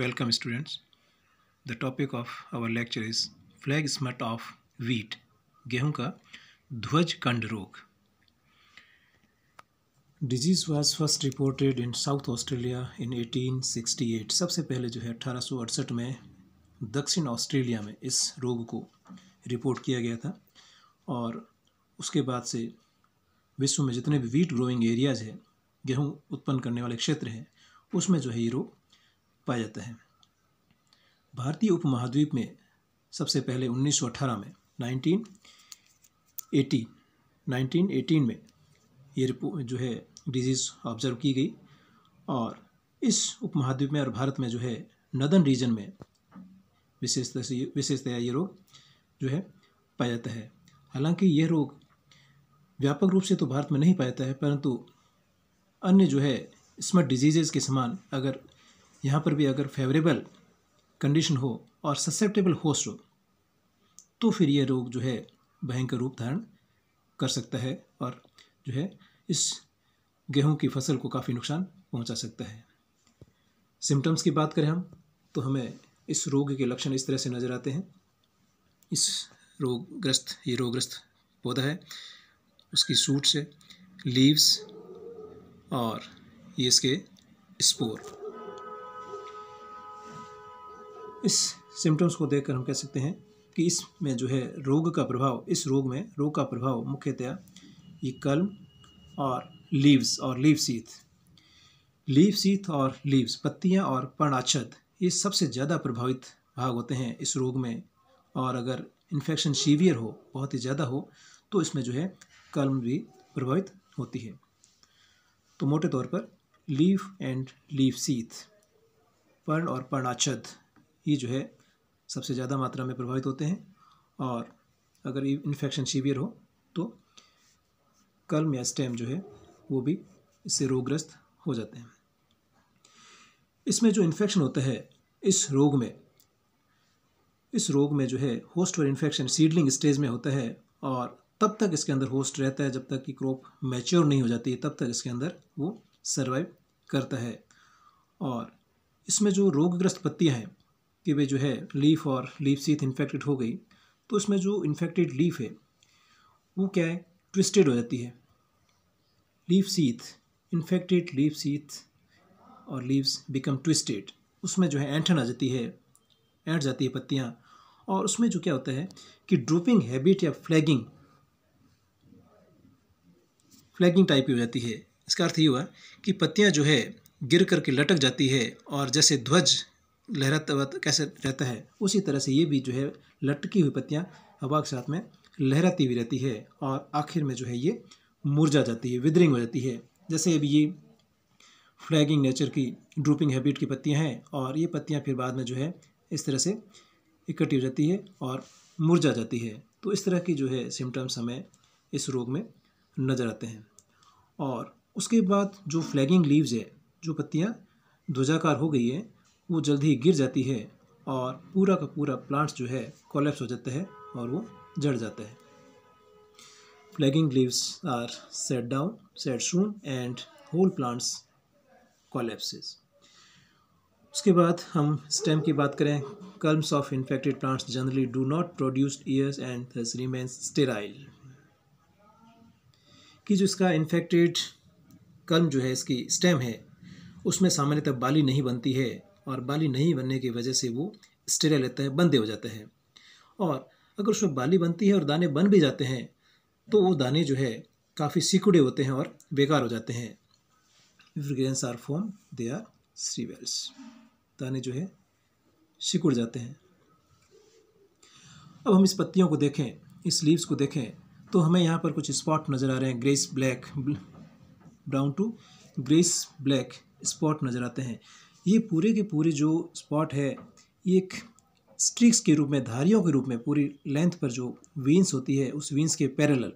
Welcome students. The topic of our lecture is flag smut of wheat, गेहूं का ध्वज कंड रोग disease was first reported in South Australia in 1868 सबसे पहले जो है अठारह में दक्षिण ऑस्ट्रेलिया में इस रोग को रिपोर्ट किया गया था और उसके बाद से विश्व में जितने भी वीट ग्रोइंग एरियाज़ हैं गेहूँ उत्पन्न करने वाले क्षेत्र हैं उसमें जो है ये रोग पाया जाता है भारतीय उपमहाद्वीप में सबसे पहले 1918 में 1980 1918 में ये जो है डिजीज़ ऑब्जर्व की गई और इस उपमहाद्वीप में और भारत में जो है नदन रीजन में विशेषतः से विशेषतया ये रोग जो है पाया जाता है हालांकि यह रोग व्यापक रूप से तो भारत में नहीं पाया जाता है परंतु अन्य जो है स्मट डिजीजेज़ के समान अगर यहाँ पर भी अगर फेवरेबल कंडीशन हो और ससेप्टेबल होस्ट हो तो फिर ये रोग जो है भयंकर रूप धारण कर सकता है और जो है इस गेहूं की फसल को काफ़ी नुकसान पहुंचा सकता है सिम्टम्स की बात करें हम तो हमें इस रोग के लक्षण इस तरह से नज़र आते हैं इस रोगग्रस्त ये रोगग्रस्त पौधा है उसकी सूट से लीव्स और ये इसके स्पोर इस सिम्टम्स को देखकर हम कह सकते हैं कि इसमें जो है रोग का प्रभाव इस रोग में रोग का प्रभाव मुख्यतया ये कलम और लीव्स और लीव सीथ लीव सीथ और लीव्स पत्तियाँ और पर्णाक्षत ये सबसे ज़्यादा प्रभावित भाग होते हैं इस रोग में और अगर इन्फेक्शन सीवियर हो बहुत ही ज़्यादा हो तो इसमें जो है कलम भी प्रभावित होती है तो मोटे तौर पर लीव एंड लीव सीथ पर्ण और पर्णाक्षत ये जो है सबसे ज़्यादा मात्रा में प्रभावित होते हैं और अगर इन्फेक्शन शिवियर हो तो कर्म या स्टेम जो है वो भी इससे रोगग्रस्त हो जाते हैं इसमें जो इन्फेक्शन होता है इस रोग में इस रोग में जो है होस्ट और इन्फेक्शन सीडलिंग स्टेज में होता है और तब तक इसके अंदर होस्ट रहता है जब तक कि क्रॉप मैच्योर नहीं हो जाती है तब तक इसके अंदर वो सर्वाइव करता है और इसमें जो रोगग्रस्त पत्तियाँ हैं कि वे जो है लीफ और लीफ सीथ इन्फेक्टेड हो गई तो उसमें जो इन्फेक्टेड लीफ है वो क्या है ट्विस्टेड हो जाती है leaf sheath infected leaf sheath और लीव्स बिकम ट्विस्टेड उसमें जो है एंठन आ जाती है एंट जाती है पत्तियाँ और उसमें जो क्या होता है कि ड्रोपिंग हैबिट या फ्लैगिंग फ्लैगिंग टाइप की हो जाती है इसका अर्थ ये हुआ कि पत्तियाँ जो है गिर करके लटक जाती है और जैसे ध्वज लहराता कैसे रहता है उसी तरह से ये भी जो है लटकी हुई पत्तियाँ हवा के साथ में लहराती हुई रहती है और आखिर में जो है ये मुरझा जाती है विदरिंग हो जाती है जैसे अभी ये फ्लैगिंग नेचर की ड्रूपिंग हैबिट की पत्तियाँ हैं और ये पत्तियाँ फिर बाद में जो है इस तरह से इकट्ठी हो जाती है और मुरझा जाती है तो इस तरह की जो है सिम्टम्स हमें इस रोग में नज़र आते हैं और उसके बाद जो फ्लैगिंग लीव्स है जो पत्तियाँ ध्वजाकार हो गई हैं वो जल्दी गिर जाती है और पूरा का पूरा प्लांट्स जो है कोलेप्स हो जाता है और वो जड़ जाता है flagging leaves are set down set soon and whole plants collapses उसके बाद हम स्टेम की बात करें culms of infected plants generally do not produce ears and thus remains sterile कि जो इसका इन्फेक्टेड कर्म जो है इसकी स्टेम है उसमें सामान्यतः बाली नहीं बनती है और बाली नहीं बनने की वजह से वो स्टेरा लेता है बंदे हो जाते हैं और अगर उसमें बाली बनती है और दाने बन भी जाते हैं तो वो दाने जो है काफ़ी सिकुड़े होते हैं और बेकार हो जाते हैं grains are form they are shrivels दाने जो है सिकुड़ जाते हैं अब हम इस पत्तियों को देखें इस लीव्स को देखें तो हमें यहाँ पर कुछ स्पॉट नज़र आ रहे हैं greyish black brown to greyish black spot नज़र आते हैं ये पूरे के पूरे जो स्पॉट है ये एक स्ट्रिक्स के रूप में धारियों के रूप में पूरी लेंथ पर जो वीन्स होती है उस वीन्स के पैरेलल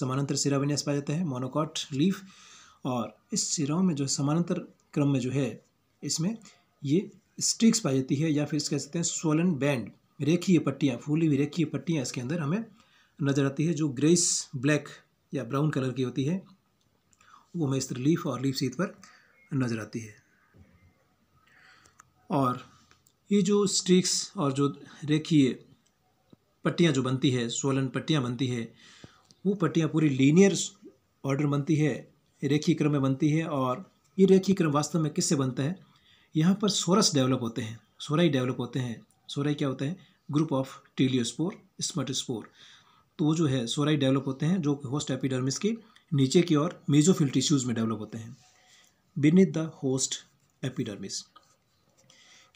समानांतर शिराविन्यास पाया जाता है मोनोकॉट लीफ और इस सिराओं में जो समानांतर क्रम में जो है इसमें ये स्ट्रिक्स पाई जाती है या फिर कह सकते हैं सोलन बैंड रेखीय पट्टियाँ फूली हुई रेखीय पट्टियाँ इसके अंदर हमें नज़र आती है जो ग्रेस ब्लैक या ब्राउन कलर की होती है वो हमें इस लीफ और लीफ सीत पर नज़र आती है और ये जो स्ट्रिक्स और जो रेखीय पट्टियाँ जो बनती है सोलन पट्टियाँ बनती है वो पट्टियाँ पूरी लीनियर ऑर्डर बनती है रेखी क्रम में बनती है और ये रेखी क्रम वास्तव में किससे बनता है यहाँ पर सोरस डेवलप होते हैं सोराई डेवलप होते हैं सोराई क्या होते हैं ग्रुप ऑफ टीलियोस्पोर स्पोर तो वो जो है सोराई डेवलप होते हैं जो होस्ट एपिडर्मिस के नीचे की ओर मेजोफिल टिश्यूज़ में डेवलप होते हैं बिनिथ द होस्ट एपिडर्मिस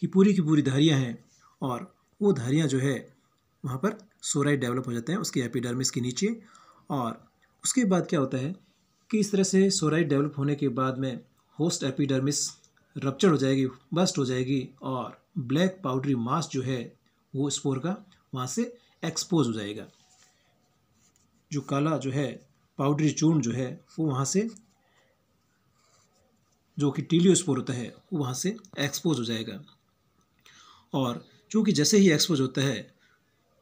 की पूरी की पूरी धारियाँ हैं और वो धारियाँ जो है वहाँ पर सोराइड डेवलप हो जाते हैं उसके एपिडर्मिस के नीचे और उसके बाद क्या होता है कि इस तरह से सोराइड डेवलप होने के बाद में होस्ट एपिडर्मिस रप्चर हो जाएगी बस्ट हो जाएगी और ब्लैक पाउडरी मास जो है वो स्पोर का वहाँ से एक्सपोज हो जाएगा जो काला जो है पाउडरी चूर्ण जो है वो वहाँ से जो कि टीलियोस्पोर होता है वो वहाँ से एक्सपोज हो जाएगा और चूँकि जैसे ही एक्सपोज होता है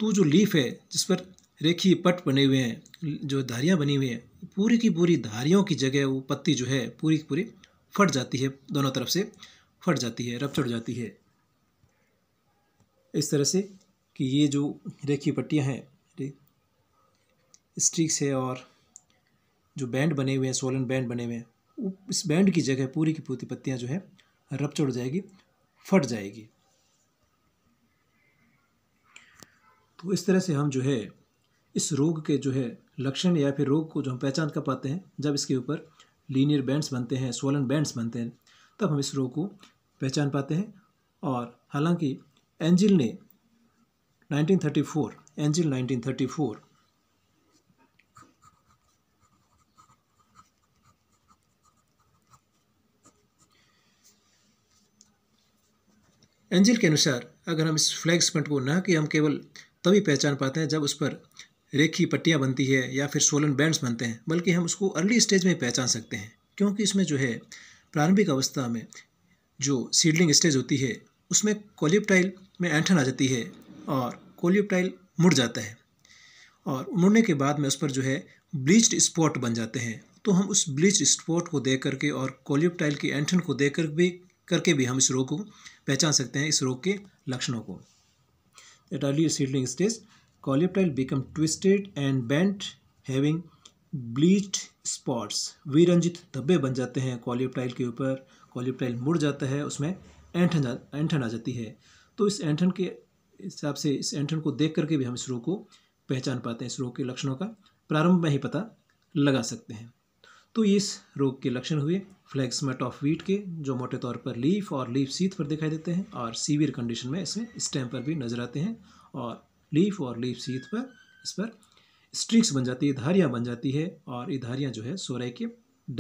तो जो लीफ है जिस पर रेखी पट बने हुए हैं जो धारियाँ बनी हुई हैं पूरी की पूरी धारियों की जगह वो पत्ती जो है पूरी की पूरी फट जाती है दोनों तरफ से फट जाती है रपचड़ जाती है इस तरह से कि ये जो रेखी पट्टियाँ हैं स्ट्रिक्स है और जो बैंड बने हुए हैं सोलन बैंड बने हुए हैं इस बैंड की जगह पूरी की पूरी पत्तियाँ जो है रपचड़ चढ़ जाएगी फट जाएगी तो इस तरह से हम जो है इस रोग के जो है लक्षण या फिर रोग को जो हम पहचान कर पाते हैं जब इसके ऊपर लीनियर बैंड्स बनते हैं सोलन बैंड्स बनते हैं तब हम इस रोग को पहचान पाते हैं और हालांकि एंजिल ने 1934 एंजिल 1934 एंजिल के अनुसार अगर हम इस फ्लैग स्पंट को न कि हम केवल तभी पहचान पाते हैं जब उस पर रेखी पट्टियाँ बनती है या फिर सोलन बैंड्स बनते हैं बल्कि हम उसको अर्ली स्टेज में पहचान सकते हैं क्योंकि इसमें जो है प्रारंभिक अवस्था में जो सीडलिंग स्टेज होती है उसमें कोलिपटाइल में एंठन आ जाती है और कोलिपटाइल मुड़ जाता है और मुड़ने के बाद में उस पर जो है ब्लीच्ड स्पॉट बन जाते हैं तो हम उस ब्लीच स्पॉट को देख करके और कोलिपटाइल की एंठन को देख कर भी करके भी हम इस रोग को पहचान सकते हैं इस रोग के लक्षणों को At early seedling stage, coleoptile become twisted and bent having bleached spots विरंजित धब्बे बन जाते हैं कॉलियोप्टाइल के ऊपर कॉलियोप्टाइल मुड़ जाता है उसमें एंठन एंठन आ जाती है तो इस एंठन के हिसाब से इस एंठन को देख करके भी हम इस रोग को पहचान पाते हैं इस रोग के लक्षणों का प्रारंभ में ही पता लगा सकते हैं तो इस रोग के लक्षण हुए फ्लैक्समट ऑफ वीट के जो मोटे तौर पर लीफ और लीफ सीथ पर दिखाई देते हैं और सीवियर कंडीशन में इसमें स्टेम पर भी नजर आते हैं और लीफ और लीफ सीथ पर इस पर स्ट्रिक्स बन जाती है धारियाँ बन जाती है और ये धारियाँ जो है सोरे के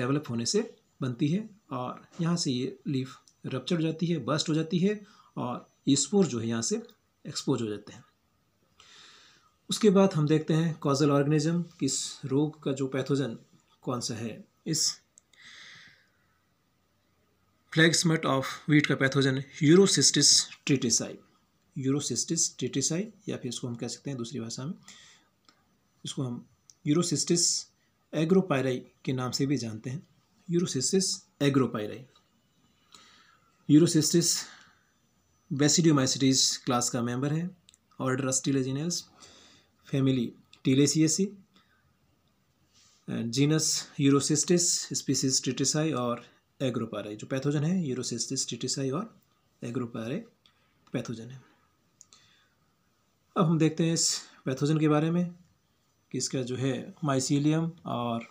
डेवलप होने से बनती है और यहाँ से ये लीफ रपच्चर हो जाती है बस्ट हो जाती है और ये स्पोर जो है यहाँ से एक्सपोज हो जाते हैं उसके बाद हम देखते हैं कॉजल ऑर्गेनिज्म किस रोग का जो पैथोजन कौन सा है इस फ्लैगसमट ऑफ वीट का pathogen Urocystis tritici Urocystis tritici या फिर इसको हम कह सकते हैं दूसरी भाषा में इसको हम यूरोसिस्टिस एग्रोपायराई के नाम से भी जानते हैं Urocystis agropyri Urocystis Basidiomycetes class का मेंबर है order Ustilaginales family Tilletiaceae genus Urocystis species tritici और एग्रोपारे जो पैथोजन है यूरोसिस्टिस ट्रिटिसाई और एग्रोपारे पैथोजन है अब हम देखते हैं इस पैथोजन के बारे में कि इसका जो है माइसीलियम और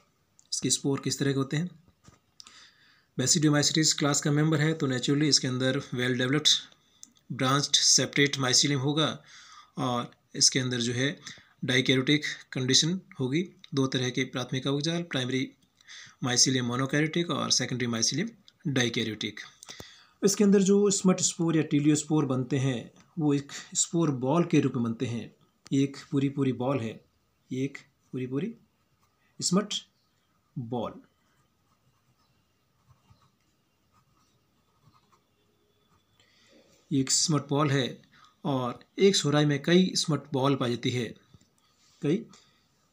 इसके स्पोर किस तरह के होते हैं बेसिडियोमाइसिटिस क्लास का मेंबर है तो नेचुरली इसके अंदर well developed branched septate mycelium होगा और इसके अंदर जो है डाइकैरियोटिक कंडीशन होगी दो तरह के प्राथमिक अवजाल प्राइमरी माइसिलियम मोनोकैरियोटिक और सेकेंडरी माइसिलियम डाइकैरियोटिक इसके अंदर जो स्मट स्पोर या टीलियो स्पोर बनते हैं वो एक स्पोर बॉल के रूप में बनते हैं एक पूरी पूरी बॉल है एक पूरी पूरी स्मट बॉल एक स्मट बॉल है और एक सोराई में कई स्मट बॉल पाई जाती है कई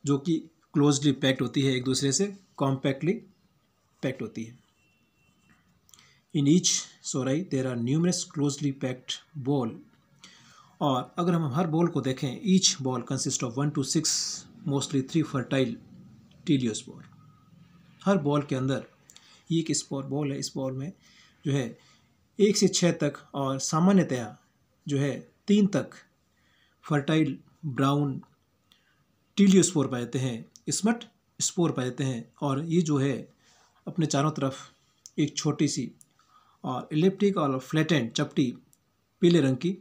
जो कि क्लोजली पैक्ड होती है एक दूसरे से कॉम्पैक्टली पैक्ड होती है in each sori there are numerous closely packed ball और अगर हम हर बॉल को देखें each ball consist of one two six mostly three fertile telial ball हर बॉल के अंदर ये एक स्पॉर बॉल है इस बॉल में जो है एक से छः तक और सामान्यतया जो है तीन तक फर्टाइल ब्राउन टीलियोस्पोर पाए जाते हैं स्मट स्पोर पाए जाते हैं और ये जो है अपने चारों तरफ एक छोटी सी और इलेप्टिक और एंड चपटी पीले रंग की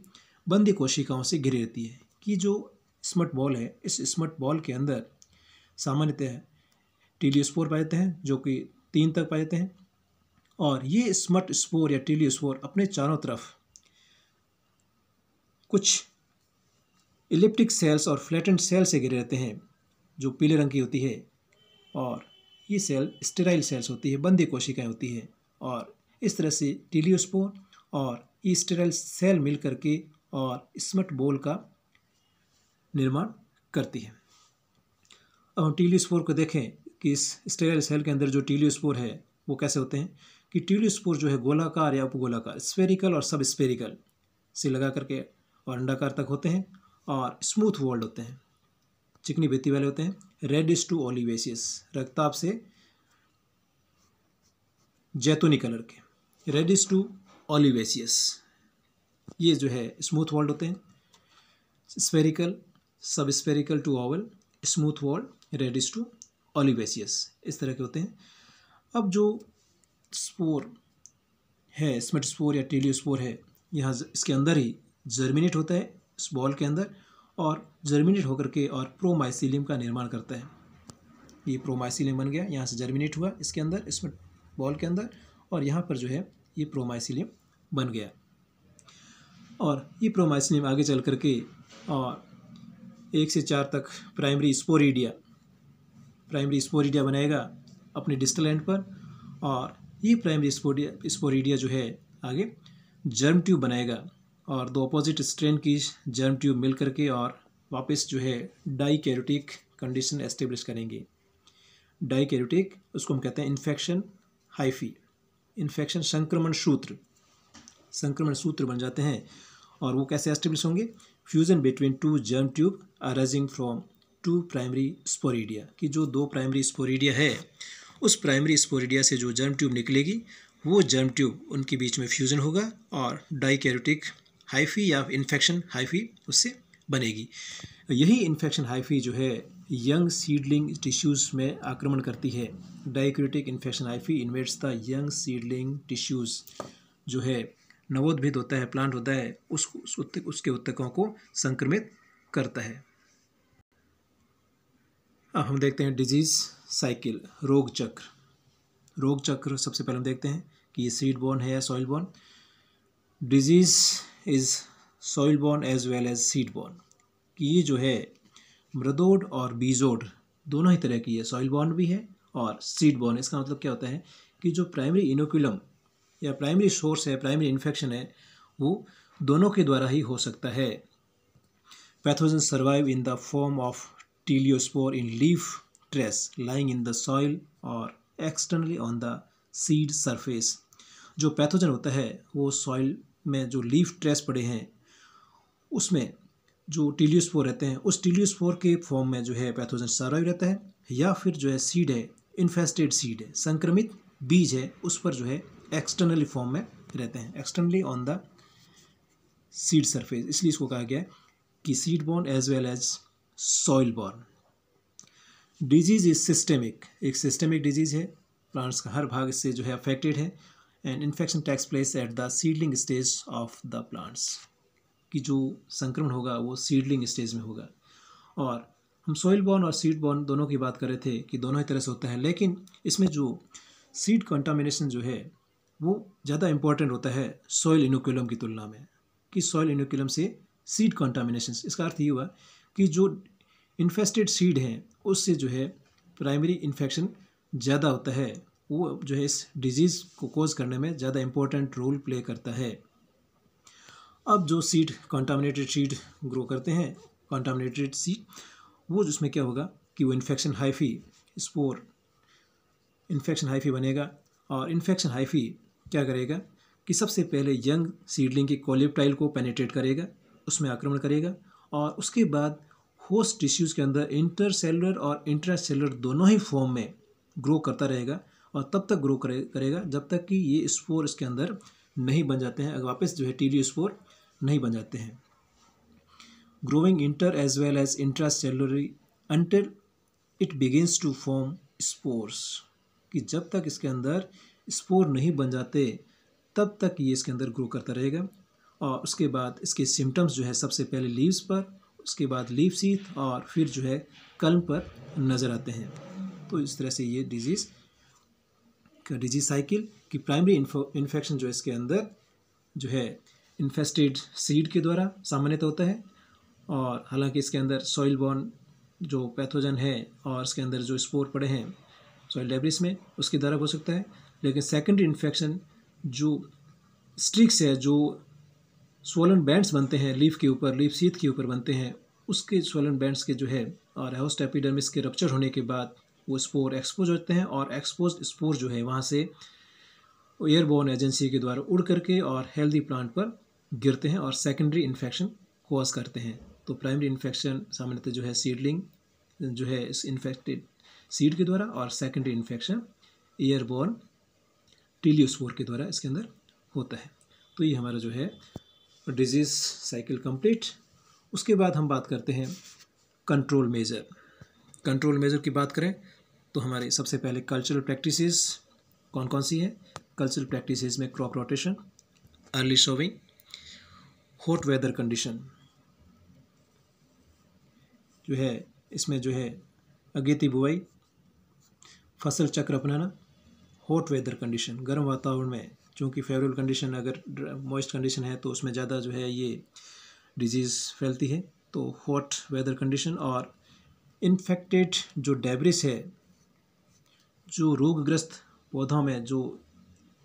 बंदी कोशिकाओं से घिरी रहती है कि जो स्मट बॉल है इस स्मट बॉल के अंदर सामान्यतः टीलियोस्पोर पाए जाते हैं जो कि तीन तक पाए जाते हैं और ये स्मट स्पोर या टीलियोस्पोर अपने चारों तरफ कुछ इलिप्टिक सेल्स और फ्लैटेंड सेल से घिरे रहते हैं जो पीले रंग की होती है और ये सेल स्टेराइल सेल्स होती है बंदी कोशिकाएं होती है और इस तरह से टीलियोस्पोर और ये स्टेराइल सेल मिल करके और स्मट बोल का निर्माण करती है अब हम टीलियोस्पोर को देखें कि इस स्टेराइल सेल के अंदर जो टीलियोस्पोर है वो कैसे होते हैं कि टीलियोस्पोर जो है गोलाकार या उपगोलाकार स्पेरिकल और सब स्पेरिकल से लगा करके और अंडाकार तक होते हैं और स्मूथ वॉल्ड होते हैं चिकनी बेती वाले होते हैं रेडिस टू ऑलिवेसियस रक्ताप से जैतूनी कलर के रेडिस टू ऑलिवेसियस ये जो है स्मूथ वॉल्ड होते हैं spherical subspherical to oval smooth walled reddish to olivaceous इस तरह के होते हैं अब जो स्पोर है स्मिट स्पोर या टेलियो स्पोर है यहाँ इसके अंदर ही जर्मिनेट होता है इस बॉल के अंदर और जर्मिनेट होकर के और प्रोमाइसिलियम का निर्माण करता है ये प्रोमाइसिलियम बन गया यहाँ से जर्मिनेट हुआ इसके अंदर इसमें बॉल के अंदर और यहाँ पर जो है ये प्रोमाइसिलियम बन गया और ये प्रोमाइसिलियम आगे चल कर के और एक से चार तक प्राइमरी स्पोरिडिया प्राइमरी स्पोरीडिया बनाएगा अपने डिस्टल एंड पर और ये प्राइमरी स्पोरिया स्पोरीडिया जो है आगे जर्म ट्यूब बनाएगा और दो अपोजिट स्ट्रेन की जर्म ट्यूब मिल करके और वापस जो है डाई कैरोटिक कंडीशन एस्टेब्लिश करेंगे डाई कैरोटिक उसको हम कहते हैं इन्फेक्शन हाइफी इन्फेक्शन संक्रमण सूत्र संक्रमण सूत्र बन जाते हैं और वो कैसे एस्टेब्लिश होंगे fusion between two germ tube arising from two primary sporidia कि जो दो प्राइमरी स्पोरिडिया है उस प्राइमरी स्पोरिडिया से जो जर्म ट्यूब निकलेगी वो जर्म ट्यूब उनके बीच में फ्यूज़न होगा और डाई कैरोटिक हाइफी या इन्फेक्शन हाइफी उससे बनेगी यही इन्फेक्शन हाइफी जो है यंग सीडलिंग टिश्यूज़ में आक्रमण करती है dikaryotic infection hyphae invades the young seedling tissues जो है नवोद्भिद होता है प्लांट होता है उस, उस उत्तक, उसके उत्तकों को संक्रमित करता है अब हम देखते हैं डिजीज़ साइकिल रोग चक्र रोग चक्र सबसे पहले हम देखते हैं कि ये सीड बॉर्न है या soil borne disease is soil borne as well as seed borne कि ये जो है मृदोड और बीजोड दोनों ही तरह की है सॉइल बॉर्न भी है और सीड बॉर्न इसका मतलब क्या होता है कि जो प्राइमरी इनोकुलम या प्राइमरी सोर्स है प्राइमरी इन्फेक्शन है वो दोनों के द्वारा ही हो सकता है pathogen survive in the form of teliospore in leaf trash lying in the soil और externally on the seed surface जो पैथोजन होता है वो सॉइल में जो लीफ ट्रेस पड़े हैं उसमें जो टीलियोस्पोर रहते हैं उस टीलियोस्पोर के फॉर्म में जो है पैथोजन सारा भी रहता है या फिर जो है सीड है इन्फेस्टेड सीड है संक्रमित बीज है उस पर जो है एक्सटर्नली फॉर्म में रहते हैं externally on the seed surface इसलिए इसको कहा गया है कि seed borne as well as soil borne disease is systemic एक सिस्टेमिक डिजीज़ है प्लांट्स का हर भाग इससे जो है अफेक्टेड है and infection takes place at the seedling stage of the plants कि जो संक्रमण होगा वो सीडलिंग स्टेज में होगा और हम सोइल बॉर्न और सीड बॉर्न दोनों की बात कर रहे थे कि दोनों ही तरह से होता है लेकिन इसमें जो सीड कंटामिनेशन जो है वो ज़्यादा इम्पॉर्टेंट होता है सॉइल इनोकुलम की तुलना में कि सॉइल इनोकुलम से सीड कंटामिनेशन इसका अर्थ ये हुआ कि जो इन्फेस्टेड सीड हैं उससे जो है प्राइमरी इन्फेक्शन ज़्यादा होता है वो जो है इस डिजीज़ को कोज करने में ज़्यादा इम्पोर्टेंट रोल प्ले करता है अब जो सीड कॉन्टामिनेटेड सीड ग्रो करते हैं कॉन्टामिनेटेड सीड वो जिसमें क्या होगा कि वो infection hyphae spore infection hyphae बनेगा और इन्फेक्शन हाइफी क्या करेगा कि सबसे पहले यंग सीडलिंग की कॉलिप्टाइल को पेनेट्रेट करेगा उसमें आक्रमण करेगा और उसके बाद होस्ट टिश्यूज़ के अंदर इंटरसेलुलर और इंट्रासेलुलर दोनों ही फॉर्म में ग्रो करता रहेगा और तब तक ग्रो करे, करेगा जब तक कि ये स्पोर इसके अंदर नहीं बन जाते हैं वापस जो है टीरियो स्पोर नहीं बन जाते हैं growing inter as well as intracellularly until it begins to form spores कि जब तक इसके अंदर स्पोर नहीं बन जाते तब तक ये इसके अंदर ग्रो करता रहेगा और उसके बाद इसके सिम्टम्स जो है सबसे पहले लीव्स पर उसके बाद लीव सीथ और फिर जो है कलम पर नज़र आते हैं तो इस तरह से ये डिज़ीज़ डिजीज साइकिल कि प्राइमरी इन्फेक्शन जो इसके अंदर जो है इन्फेस्टेड सीड के द्वारा सामान्यतः होता है और हालांकि इसके अंदर सॉइल बॉर्न जो पैथोजन है और इसके अंदर जो स्पोर पड़े हैं सॉइल डेब्रिस में उसके द्वारा हो सकता है लेकिन सेकेंडरी इन्फेक्शन जो स्ट्रिक्स है जो स्वलन बैंड्स बनते हैं लीफ के ऊपर लीफ सीथ के ऊपर बनते हैं उसके स्वलन बैंड्स के जो है और हाउस एपिडर्मिस के रक्चर होने के बाद वो स्पोर एक्सपोज होते हैं और एक्सपोज स्पोर जो है वहाँ से एयरबोर्न एजेंसी के द्वारा उड़ करके और हेल्दी प्लांट पर गिरते हैं और सेकेंडरी इन्फेक्शन कॉज करते हैं तो प्राइमरी इन्फेक्शन सामान्यतः जो है सीडलिंग जो है इस इन्फेक्टेड सीड के द्वारा और सेकेंडरी इन्फेक्शन एयरबोर्न टीलियोस्पोर के द्वारा इसके अंदर होता है तो ये हमारा जो है डिजीज़ साइकिल कंप्लीट उसके बाद हम बात करते हैं कंट्रोल मेज़र कंट्रोल मेज़र की बात करें तो हमारे सबसे पहले कल्चरल प्रैक्टिसेस कौन कौन सी है कल्चरल प्रैक्टिसेस में crop rotation early sowing hot weather condition जो है इसमें जो है अगेती बुआई फसल चक्र अपनाना हॉट वेदर कंडीशन गर्म वातावरण में चूँकि फेवरेबल कंडीशन अगर मॉइस्ट कंडीशन है तो उसमें ज़्यादा जो है ये डिजीज़ फैलती है तो हॉट वेदर कंडीशन और इन्फेक्टेड जो डेबरिस है जो रोगग्रस्त पौधों में जो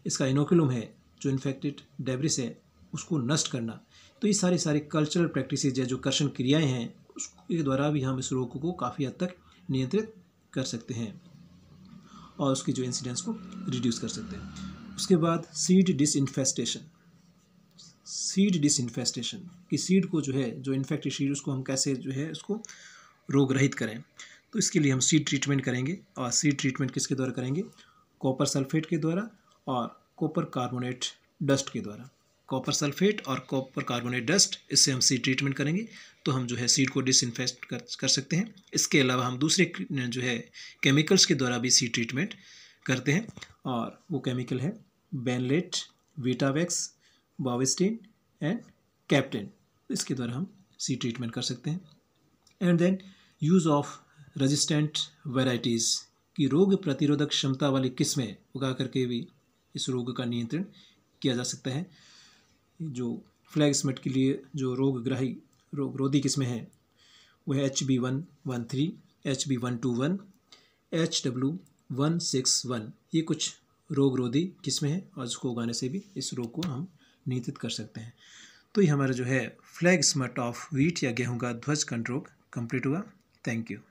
इसका इनोकुलम है जो इन्फेक्टेड डेब्रिस है उसको नष्ट करना तो ये सारी सारी कल्चरल प्रैक्टिस या जो कर्षण क्रियाएँ हैं उसके द्वारा भी हम इस रोग को काफ़ी हद तक नियंत्रित कर सकते हैं और उसकी जो इंसिडेंस को रिड्यूस कर सकते हैं उसके बाद सीड डिसइनफेस्टेशन सीड डिसइनफेस्टेशन कि सीड को जो है जो इन्फेक्टेड सीड उसको हम कैसे जो है उसको रोग रहित करें तो इसके लिए हम सीड ट्रीटमेंट करेंगे और सीड ट्रीटमेंट किसके द्वारा करेंगे कॉपर सल्फेट के द्वारा और कॉपर कार्बोनेट डस्ट के द्वारा कॉपर सल्फेट और कॉपर कार्बोनेट डस्ट इससे हम सीड ट्रीटमेंट करेंगे तो हम जो है सीड को डिसइनफेक्ट कर, कर सकते हैं इसके अलावा हम दूसरे जो है केमिकल्स के द्वारा भी सीड ट्रीटमेंट करते हैं और वो केमिकल है Benlate Vitavax Bavistin and Captan इसके द्वारा हम सी ट्रीटमेंट कर सकते हैं and then use of resistant varieties की रोग प्रतिरोधक क्षमता वाली किस्में उगा करके भी इस रोग का नियंत्रण किया जा सकता है जो फ्लैग स्मिट के लिए जो रोगग्राही रोग रोधी किस्में हैं वह है H B one one three H B one two one H W one six one ये कुछ रोग रोधी किस्में हैं और इसको उगाने से भी इस रोग को हम नियंत्रित कर सकते हैं तो ये हमारा जो है फ्लैग स्मट ऑफ व्हीट या गेहूं का ध्वज कंट्रोल कंप्लीट हुआ थैंक यू